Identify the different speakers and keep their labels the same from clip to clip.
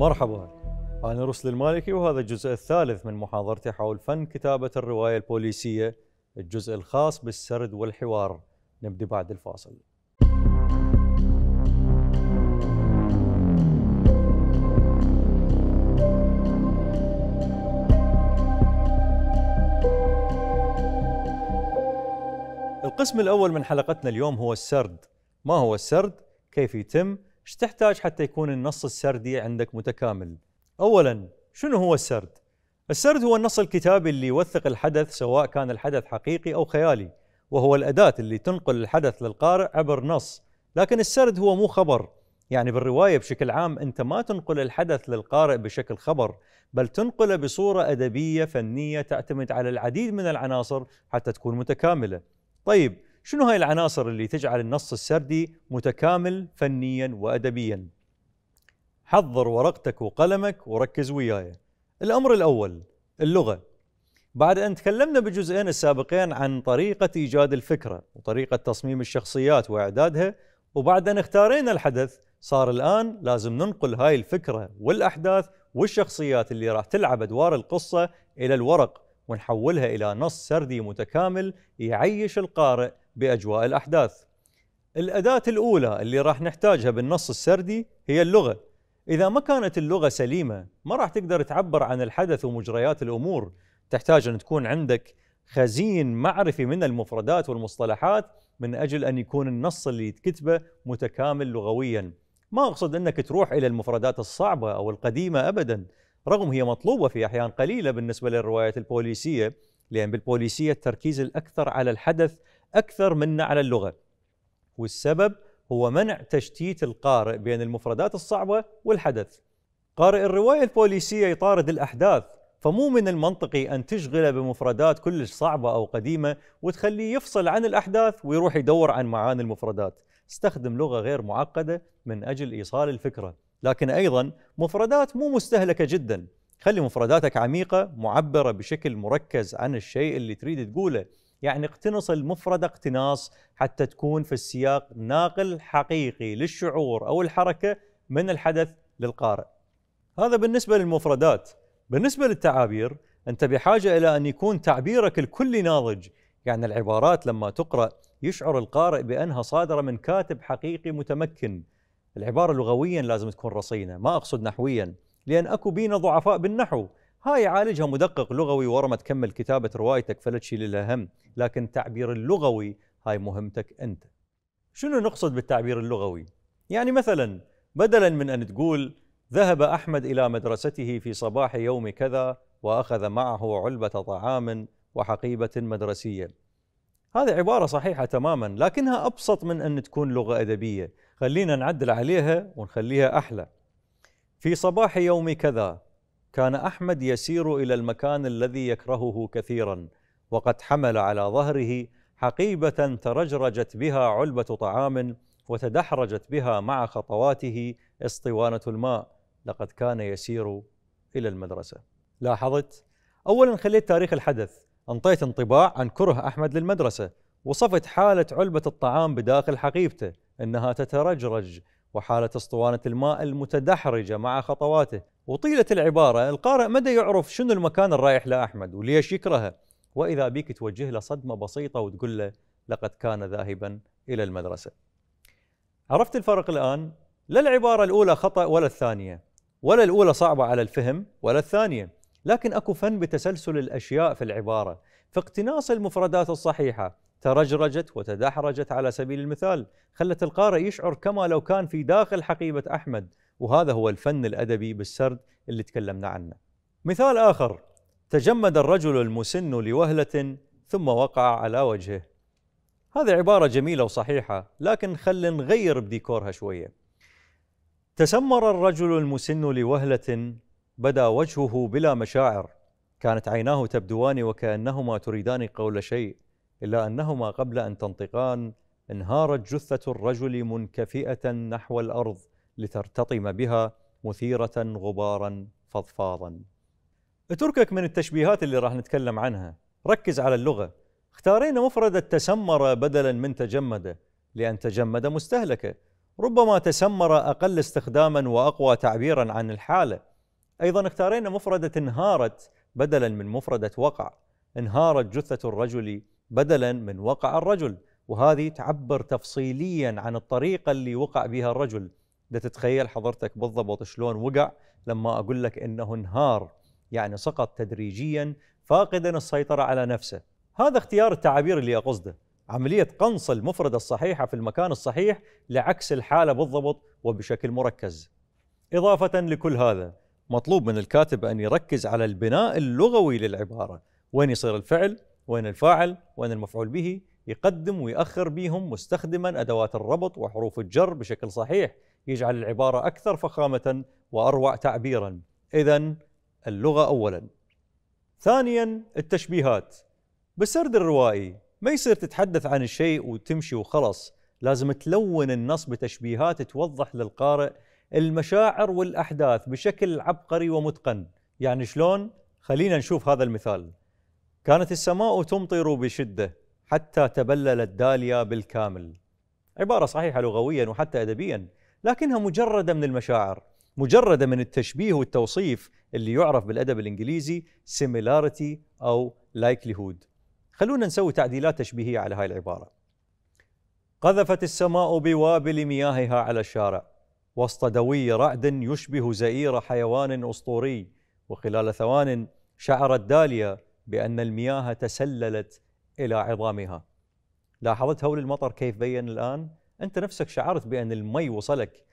Speaker 1: مرحبا أنا رسل المالكي وهذا الجزء الثالث من محاضرتي حول فن كتابة الرواية البوليسية الجزء الخاص بالسرد والحوار نبدأ بعد الفاصل القسم الأول من حلقتنا اليوم هو السرد ما هو السرد؟ كيف يتم؟ ايش تحتاج حتى يكون النص السردي عندك متكامل اولا شنو هو السرد السرد هو النص الكتابي اللي يوثق الحدث سواء كان الحدث حقيقي او خيالي وهو الاداه اللي تنقل الحدث للقارئ عبر نص لكن السرد هو مو خبر يعني بالروايه بشكل عام انت ما تنقل الحدث للقارئ بشكل خبر بل تنقله بصوره ادبيه فنيه تعتمد على العديد من العناصر حتى تكون متكامله طيب شنو هاي العناصر اللي تجعل النص السردي متكامل فنيا وأدبيا حضر ورقتك وقلمك وركز وياي الأمر الأول اللغة بعد أن تكلمنا بالجزئين السابقين عن طريقة إيجاد الفكرة وطريقة تصميم الشخصيات وإعدادها وبعد أن اختارينا الحدث صار الآن لازم ننقل هاي الفكرة والأحداث والشخصيات اللي راح تلعب أدوار القصة إلى الورق ونحولها إلى نص سردي متكامل يعيش القارئ باجواء الاحداث. الاداه الاولى اللي راح نحتاجها بالنص السردي هي اللغه. اذا ما كانت اللغه سليمه ما راح تقدر تعبر عن الحدث ومجريات الامور، تحتاج ان تكون عندك خزين معرفي من المفردات والمصطلحات من اجل ان يكون النص اللي يتكتبه متكامل لغويا. ما اقصد انك تروح الى المفردات الصعبه او القديمه ابدا، رغم هي مطلوبه في احيان قليله بالنسبه للروايات البوليسيه، لان بالبوليسيه التركيز الاكثر على الحدث أكثر منا على اللغة والسبب هو منع تشتيت القارئ بين المفردات الصعبة والحدث قارئ الرواية البوليسية يطارد الأحداث فمو من المنطقي أن تشغله بمفردات كلش صعبة أو قديمة وتخليه يفصل عن الأحداث ويروح يدور عن معاني المفردات استخدم لغة غير معقدة من أجل إيصال الفكرة لكن أيضا مفردات مو مستهلكة جدا خلي مفرداتك عميقة معبرة بشكل مركز عن الشيء اللي تريد تقوله يعني اقتنص المفردة اقتناص حتى تكون في السياق ناقل حقيقي للشعور أو الحركة من الحدث للقارئ هذا بالنسبة للمفردات بالنسبة للتعابير أنت بحاجة إلى أن يكون تعبيرك الكلي ناضج يعني العبارات لما تقرأ يشعر القارئ بأنها صادرة من كاتب حقيقي متمكن العبارة لغويا لازم تكون رصينة ما أقصد نحويا لأن أكو بينا ضعفاء بالنحو هاي عالجها مدقق لغوي ورا ما تكمل كتابة روايتك فلا تشيل الأهم لكن التعبير اللغوي هاي مهمتك أنت شنو نقصد بالتعبير اللغوي؟ يعني مثلا بدلا من أن تقول ذهب أحمد إلى مدرسته في صباح يوم كذا وأخذ معه علبة طعام وحقيبة مدرسية هذه عبارة صحيحة تماما لكنها أبسط من أن تكون لغة أدبية خلينا نعدل عليها ونخليها أحلى في صباح يوم كذا كان أحمد يسير إلى المكان الذي يكرهه كثيرا وقد حمل على ظهره حقيبة ترجرجت بها علبة طعام وتدحرجت بها مع خطواته اسطوانة الماء لقد كان يسير إلى المدرسة لاحظت؟ أولا خليت تاريخ الحدث أنطيت انطباع عن كره أحمد للمدرسة وصفت حالة علبة الطعام بداخل حقيبته أنها تترجرج وحالة اسطوانة الماء المتدحرجة مع خطواته وطيلة العبارة القارئ مدى يعرف شنو المكان الرايح له أحمد وليش يكرهه وإذا بيك توجه له صدمة بسيطة وتقول له لقد كان ذاهبا إلى المدرسة عرفت الفرق الآن؟ لا العبارة الأولى خطأ ولا الثانية ولا الأولى صعبة على الفهم ولا الثانية لكن أكو فن بتسلسل الأشياء في العبارة في اقتناص المفردات الصحيحة ترجرجت وتدحرجت على سبيل المثال خلت القارئ يشعر كما لو كان في داخل حقيبة أحمد وهذا هو الفن الادبي بالسرد اللي تكلمنا عنه. مثال اخر تجمد الرجل المسن لوهله ثم وقع على وجهه. هذه عباره جميله وصحيحه لكن خل نغير بديكورها شويه. تسمر الرجل المسن لوهله بدا وجهه بلا مشاعر كانت عيناه تبدوان وكانهما تريدان قول شيء الا انهما قبل ان تنطقان انهارت جثه الرجل منكفئه نحو الارض لترتطم بها مثيرة غبارا فضفاضا اتركك من التشبيهات اللي راح نتكلم عنها ركز على اللغة اختارينا مفردة تسمر بدلا من تجمد لأن تجمد مستهلكة ربما تسمر أقل استخداما وأقوى تعبيرا عن الحالة أيضا اختارينا مفردة انهارت بدلا من مفردة وقع انهارت جثة الرجل بدلا من وقع الرجل وهذه تعبر تفصيليا عن الطريقة اللي وقع بها الرجل بدك تتخيل حضرتك بالضبط شلون وقع لما اقول لك انه انهار يعني سقط تدريجيا فاقدا السيطره على نفسه هذا اختيار التعابير اللي اقصده عمليه قنص المفرده الصحيحه في المكان الصحيح لعكس الحاله بالضبط وبشكل مركز اضافه لكل هذا مطلوب من الكاتب ان يركز على البناء اللغوي للعباره وين يصير الفعل وين الفاعل وين المفعول به يقدم ويأخر بهم مستخدما أدوات الربط وحروف الجر بشكل صحيح يجعل العبارة أكثر فخامة وأروع تعبيرا إذا اللغة أولا ثانيا التشبيهات بالسرد الروائي ما يصير تتحدث عن الشيء وتمشي وخلص لازم تلون النص بتشبيهات توضح للقارئ المشاعر والأحداث بشكل عبقري ومتقن يعني شلون؟ خلينا نشوف هذا المثال كانت السماء تمطر بشدة حتى تبللت داليا بالكامل عبارة صحيحة لغويا وحتى أدبيا لكنها مجرده من المشاعر مجرده من التشبيه والتوصيف اللي يعرف بالادب الانجليزي similarity او likelihood خلونا نسوي تعديلات تشبيهيه على هاي العباره قذفت السماء بوابل مياهها على الشارع وسط دوي رعد يشبه زئير حيوان اسطوري وخلال ثوان شعرت داليا بان المياه تسللت الى عظامها لاحظت هول المطر كيف بين الان أنت نفسك شعرت بأن المي وصلك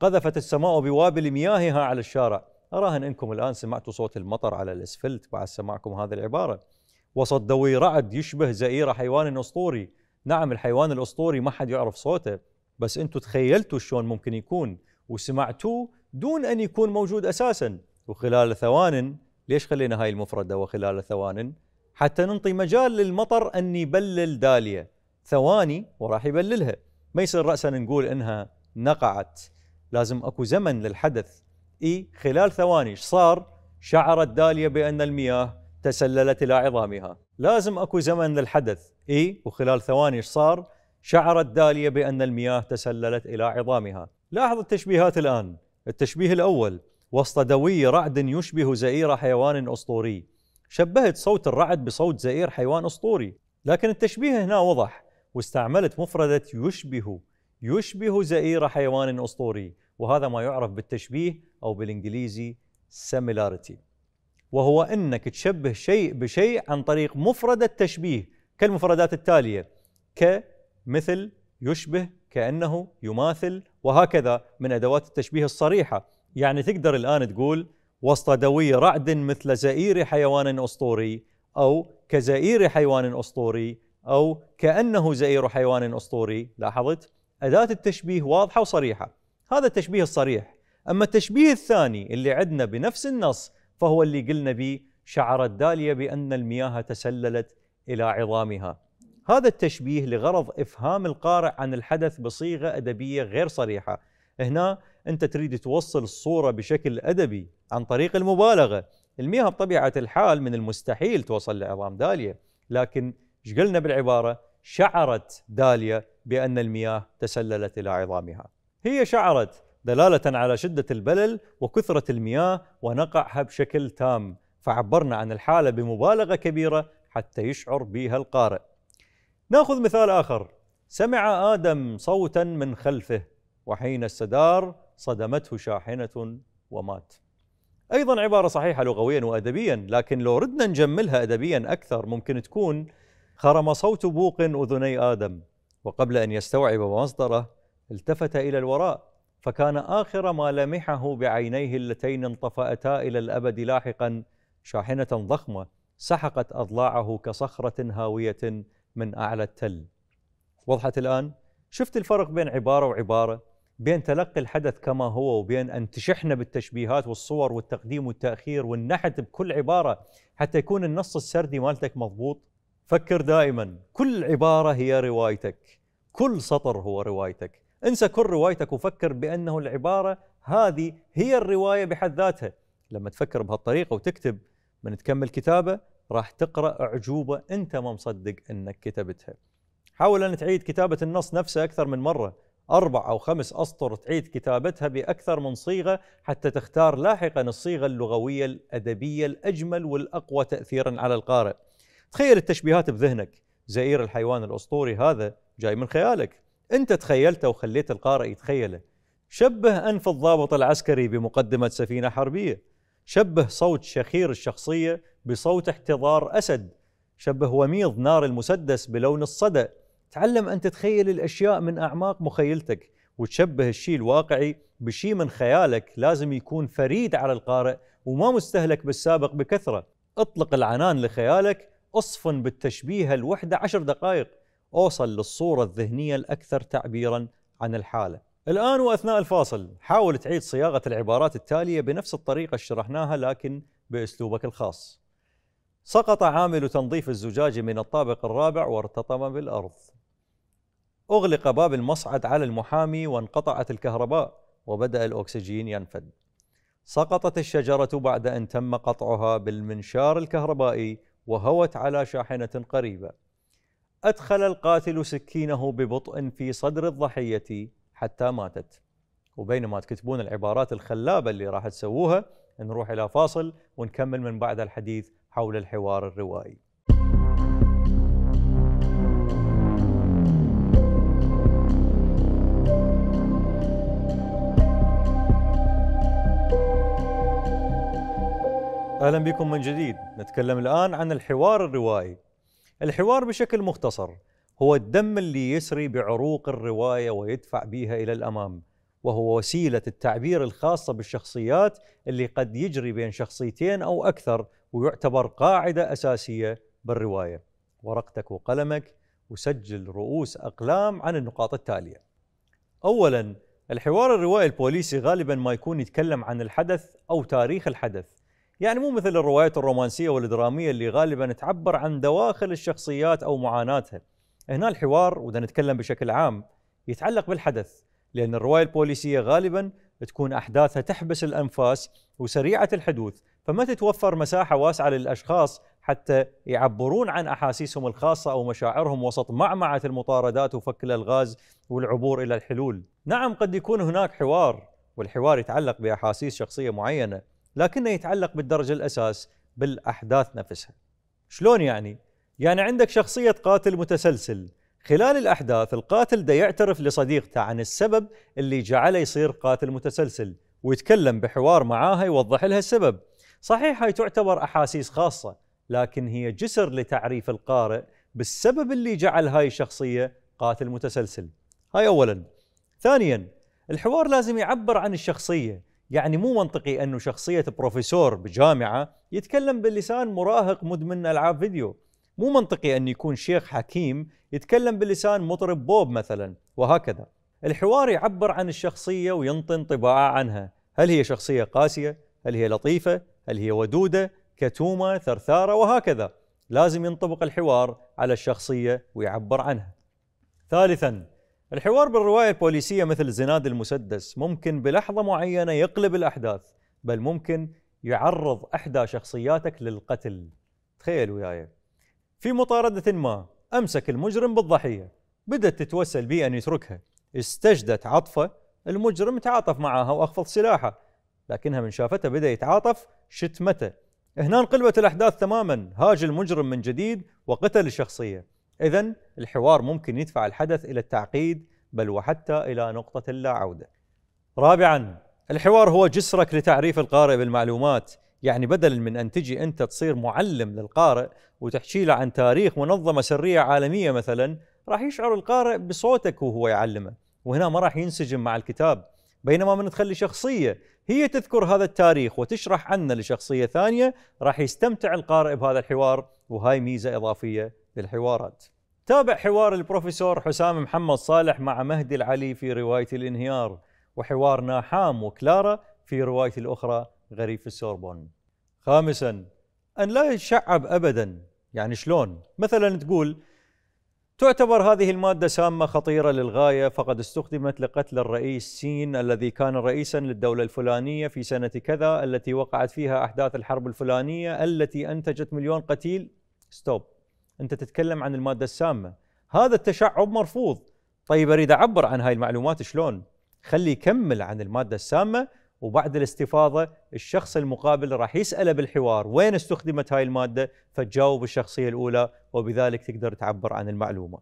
Speaker 1: قذفت السماء بوابل مياهها على الشارع أراهن أنكم الآن سمعتوا صوت المطر على الأسفلت بعد سماعكم هذه العبارة وسط دوي رعد يشبه زئير حيوان أسطوري نعم الحيوان الأسطوري ما حد يعرف صوته بس أنتم تخيلتوا شلون ممكن يكون وسمعتوه دون أن يكون موجود أساسا وخلال ثوان ليش خلينا هاي المفردة وخلال ثوان حتى ننطي مجال للمطر أن يبلل دالية ثواني وراح يبللها ما يصير راسا نقول انها نقعت لازم اكو زمن للحدث اي خلال ثواني صار شعرت داليا بان المياه تسللت الى عظامها لازم اكو زمن للحدث اي وخلال ثواني صار شعرت داليا بان المياه تسللت الى عظامها لاحظ التشبيهات الان التشبيه الاول وسط دوي رعد يشبه زئير حيوان اسطوري شبهت صوت الرعد بصوت زئير حيوان اسطوري لكن التشبيه هنا وضح واستعملت مفردة يشبه يشبه زئير حيوان أسطوري وهذا ما يعرف بالتشبيه أو بالإنجليزي similarity وهو أنك تشبه شيء بشيء عن طريق مفردة تشبيه كالمفردات التالية كمثل يشبه كأنه يماثل وهكذا من أدوات التشبيه الصريحة يعني تقدر الآن تقول وسط دوي رعد مثل زئير حيوان أسطوري أو كزئير حيوان أسطوري أو كأنه زئير حيوان أسطوري لاحظت أداة التشبيه واضحة وصريحة هذا التشبيه الصريح أما التشبيه الثاني اللي عندنا بنفس النص فهو اللي قلنا به شعرت دالية بأن المياه تسللت إلى عظامها هذا التشبيه لغرض إفهام القارئ عن الحدث بصيغة أدبية غير صريحة هنا أنت تريد توصل الصورة بشكل أدبي عن طريق المبالغة المياه بطبيعة الحال من المستحيل توصل لعظام دالية لكن ايش قلنا بالعباره؟ شعرت داليا بان المياه تسللت الى عظامها. هي شعرت دلاله على شده البلل وكثره المياه ونقعها بشكل تام، فعبرنا عن الحاله بمبالغه كبيره حتى يشعر بها القارئ. ناخذ مثال اخر. سمع ادم صوتا من خلفه وحين السدار صدمته شاحنه ومات. ايضا عباره صحيحه لغويا وادبيا، لكن لو ردنا نجملها ادبيا اكثر ممكن تكون خرم صوت بوق أذني آدم وقبل أن يستوعب مصدره التفت إلى الوراء فكان آخر ما لمحه بعينيه اللتين انطفأتا إلى الأبد لاحقا شاحنة ضخمة سحقت أضلاعه كصخرة هاوية من أعلى التل وضحت الآن شفت الفرق بين عبارة وعبارة بين تلقي الحدث كما هو وبين أن تشحن بالتشبيهات والصور والتقديم والتأخير والنحت بكل عبارة حتى يكون النص السردي مالتك مضبوط فكر دائما كل عبارة هي روايتك كل سطر هو روايتك انسى كل روايتك وفكر بأنه العبارة هذه هي الرواية بحد ذاتها لما تفكر بهالطريقة وتكتب من تكمل كتابة راح تقرأ أعجوبة أنت ما مصدق أنك كتبتها حاول أن تعيد كتابة النص نفسه أكثر من مرة أربع أو خمس أسطر تعيد كتابتها بأكثر من صيغة حتى تختار لاحقا الصيغة اللغوية الأدبية الأجمل والأقوى تأثيرا على القارئ تخيل التشبيهات بذهنك زئير الحيوان الأسطوري هذا جاي من خيالك أنت تخيلته وخليت القارئ يتخيله شبه أنف الضابط العسكري بمقدمة سفينة حربية شبه صوت شخير الشخصية بصوت احتضار أسد شبه وميض نار المسدس بلون الصدأ تعلم أن تتخيل الأشياء من أعماق مخيلتك وتشبه الشيء الواقعي بشيء من خيالك لازم يكون فريد على القارئ وما مستهلك بالسابق بكثرة اطلق العنان لخيالك أصفن بالتشبيه الوحدة عشر دقائق أوصل للصورة الذهنية الأكثر تعبيرا عن الحالة الآن وأثناء الفاصل حاول تعيد صياغة العبارات التالية بنفس الطريقة شرحناها لكن بأسلوبك الخاص سقط عامل تنظيف الزجاج من الطابق الرابع وارتطم بالأرض أغلق باب المصعد على المحامي وانقطعت الكهرباء وبدأ الأكسجين ينفد سقطت الشجرة بعد أن تم قطعها بالمنشار الكهربائي وهوت على شاحنة قريبة أدخل القاتل سكينه ببطء في صدر الضحية حتى ماتت وبينما تكتبون العبارات الخلابة اللي راح تسووها نروح إلى فاصل ونكمل من بعد الحديث حول الحوار الروائي اهلا بكم من جديد نتكلم الان عن الحوار الروائي الحوار بشكل مختصر هو الدم اللي يسري بعروق الروايه ويدفع بها الى الامام وهو وسيله التعبير الخاصه بالشخصيات اللي قد يجري بين شخصيتين او اكثر ويعتبر قاعده اساسيه بالروايه ورقتك وقلمك وسجل رؤوس اقلام عن النقاط التاليه اولا الحوار الروائي البوليسي غالبا ما يكون يتكلم عن الحدث او تاريخ الحدث يعني مو مثل الروايات الرومانسية والدرامية اللي غالبا تعبر عن دواخل الشخصيات أو معاناتها هنا الحوار وإذا نتكلم بشكل عام يتعلق بالحدث لأن الرواية البوليسية غالبا تكون أحداثها تحبس الأنفاس وسريعة الحدوث فما تتوفر مساحة واسعة للأشخاص حتى يعبرون عن أحاسيسهم الخاصة أو مشاعرهم وسط معمعة المطاردات وفك الألغاز والعبور إلى الحلول نعم قد يكون هناك حوار والحوار يتعلق بأحاسيس شخصية معينة لكنه يتعلق بالدرجة الأساس بالأحداث نفسها شلون يعني؟ يعني عندك شخصية قاتل متسلسل خلال الأحداث القاتل ده يعترف لصديقته عن السبب اللي جعله يصير قاتل متسلسل ويتكلم بحوار معاها يوضح لها السبب صحيح هاي تعتبر أحاسيس خاصة لكن هي جسر لتعريف القارئ بالسبب اللي جعل هاي الشخصية قاتل متسلسل هاي أولا ثانيا الحوار لازم يعبر عن الشخصية يعني مو منطقي انه شخصيه بروفيسور بجامعه يتكلم باللسان مراهق مدمن العاب فيديو مو منطقي ان يكون شيخ حكيم يتكلم بلسان مطرب بوب مثلا وهكذا الحوار يعبر عن الشخصيه وينطي انطباع عنها هل هي شخصيه قاسيه هل هي لطيفه هل هي ودوده كتومه ثرثاره وهكذا لازم ينطبق الحوار على الشخصيه ويعبر عنها ثالثا الحوار بالرواية البوليسية مثل زناد المسدس ممكن بلحظة معينة يقلب الأحداث بل ممكن يعرض أحدى شخصياتك للقتل تخيل وياي في مطاردة ما أمسك المجرم بالضحية بدأت تتوسل بي أن يتركها استجدت عطفه المجرم تعاطف معها وأخفض سلاحه لكنها من شافته بدأ يتعاطف شتمته هنا انقلبت الأحداث تماما هاج المجرم من جديد وقتل الشخصية إذا الحوار ممكن يدفع الحدث إلى التعقيد بل وحتى إلى نقطة اللا عودة. رابعا الحوار هو جسرك لتعريف القارئ بالمعلومات، يعني بدل من أن تجي أنت تصير معلم للقارئ وتحكي له عن تاريخ منظمة سرية عالمية مثلا، راح يشعر القارئ بصوتك وهو يعلمه، وهنا ما راح ينسجم مع الكتاب، بينما من تخلي شخصية هي تذكر هذا التاريخ وتشرح عنه لشخصية ثانية راح يستمتع القارئ بهذا الحوار وهاي ميزة إضافية بالحوارات تابع حوار البروفيسور حسام محمد صالح مع مهدي العلي في رواية الانهيار وحوار ناحام وكلارا في رواية الأخرى غريف السوربون خامسا أن لا يتشعب أبدا يعني شلون مثلا تقول تعتبر هذه المادة سامة خطيرة للغاية فقد استخدمت لقتل الرئيس سين الذي كان رئيسا للدولة الفلانية في سنة كذا التي وقعت فيها أحداث الحرب الفلانية التي أنتجت مليون قتيل ستوب انت تتكلم عن الماده السامه هذا التشعب مرفوض طيب اريد اعبر عن هاي المعلومات شلون خلي يكمل عن الماده السامه وبعد الاستفاضه الشخص المقابل راح يساله بالحوار وين استخدمت هاي الماده فتجاوب الشخصيه الاولى وبذلك تقدر تعبر عن المعلومه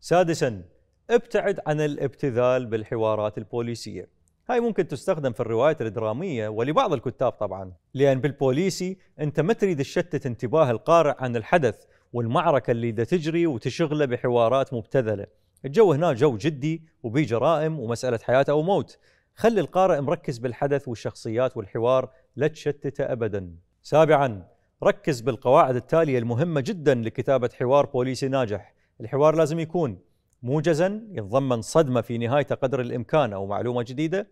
Speaker 1: سادسا ابتعد عن الابتذال بالحوارات البوليسيه هاي ممكن تستخدم في الروايات الدرامية ولبعض الكتاب طبعا لأن بالبوليسي أنت ما تريد تشتت انتباه القارئ عن الحدث والمعركه اللي دا تجري وتشغله بحوارات مبتذله الجو هنا جو جدي وبي جرائم ومساله حياه او موت خلي القارئ مركز بالحدث والشخصيات والحوار لا تشتته ابدا سابعا ركز بالقواعد التاليه المهمه جدا لكتابه حوار بوليسي ناجح الحوار لازم يكون موجزا يتضمن صدمه في نهايته قدر الامكان او معلومه جديده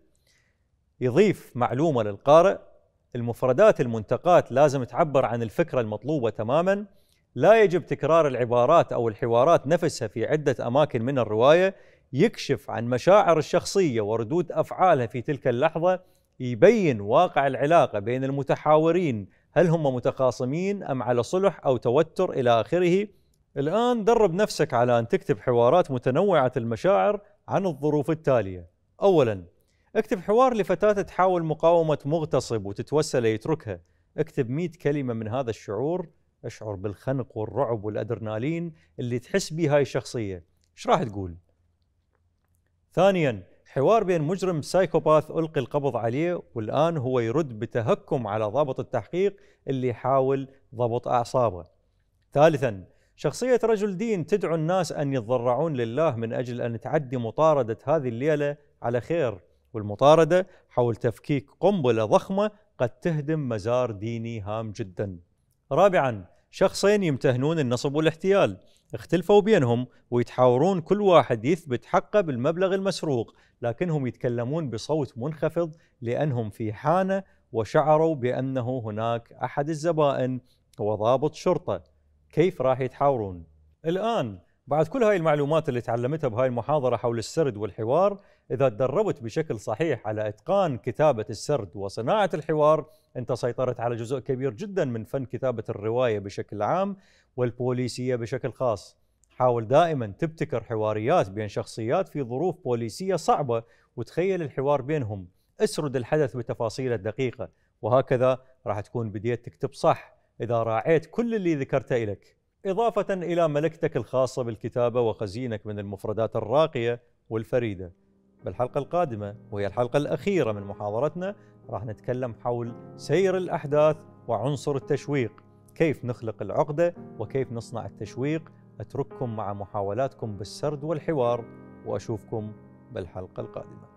Speaker 1: يضيف معلومه للقارئ المفردات المنتقات لازم تعبر عن الفكره المطلوبه تماما لا يجب تكرار العبارات أو الحوارات نفسها في عدة أماكن من الرواية يكشف عن مشاعر الشخصية وردود أفعالها في تلك اللحظة يبين واقع العلاقة بين المتحاورين هل هم متخاصمين أم على صلح أو توتر إلى آخره الآن درب نفسك على أن تكتب حوارات متنوعة المشاعر عن الظروف التالية أولا اكتب حوار لفتاة تحاول مقاومة مغتصب وتتوسل يتركها اكتب 100 كلمة من هذا الشعور اشعر بالخنق والرعب والادرينالين اللي تحس به هاي الشخصيه ايش راح تقول ثانيا حوار بين مجرم سايكوباث القي القبض عليه والان هو يرد بتهكم على ضابط التحقيق اللي حاول ضبط اعصابه ثالثا شخصيه رجل دين تدعو الناس ان يتضرعون لله من اجل ان تعدي مطارده هذه الليله على خير والمطارده حول تفكيك قنبله ضخمه قد تهدم مزار ديني هام جدا رابعا شخصين يمتهنون النصب والاحتيال اختلفوا بينهم ويتحاورون كل واحد يثبت حقه بالمبلغ المسروق لكنهم يتكلمون بصوت منخفض لأنهم في حانة وشعروا بأنه هناك أحد الزبائن هو ضابط شرطة كيف راح يتحاورون؟ الآن بعد كل هاي المعلومات اللي تعلمتها بهاي المحاضرة حول السرد والحوار إذا تدربت بشكل صحيح على إتقان كتابة السرد وصناعة الحوار أنت سيطرت على جزء كبير جدا من فن كتابة الرواية بشكل عام والبوليسية بشكل خاص حاول دائما تبتكر حواريات بين شخصيات في ظروف بوليسية صعبة وتخيل الحوار بينهم اسرد الحدث بتفاصيله الدقيقة وهكذا راح تكون بديت تكتب صح إذا راعيت كل اللي ذكرته لك إضافة إلى ملكتك الخاصة بالكتابة وخزينك من المفردات الراقية والفريدة بالحلقة القادمة وهي الحلقة الأخيرة من محاضرتنا راح نتكلم حول سير الأحداث وعنصر التشويق كيف نخلق العقدة وكيف نصنع التشويق أترككم مع محاولاتكم بالسرد والحوار وأشوفكم بالحلقة القادمة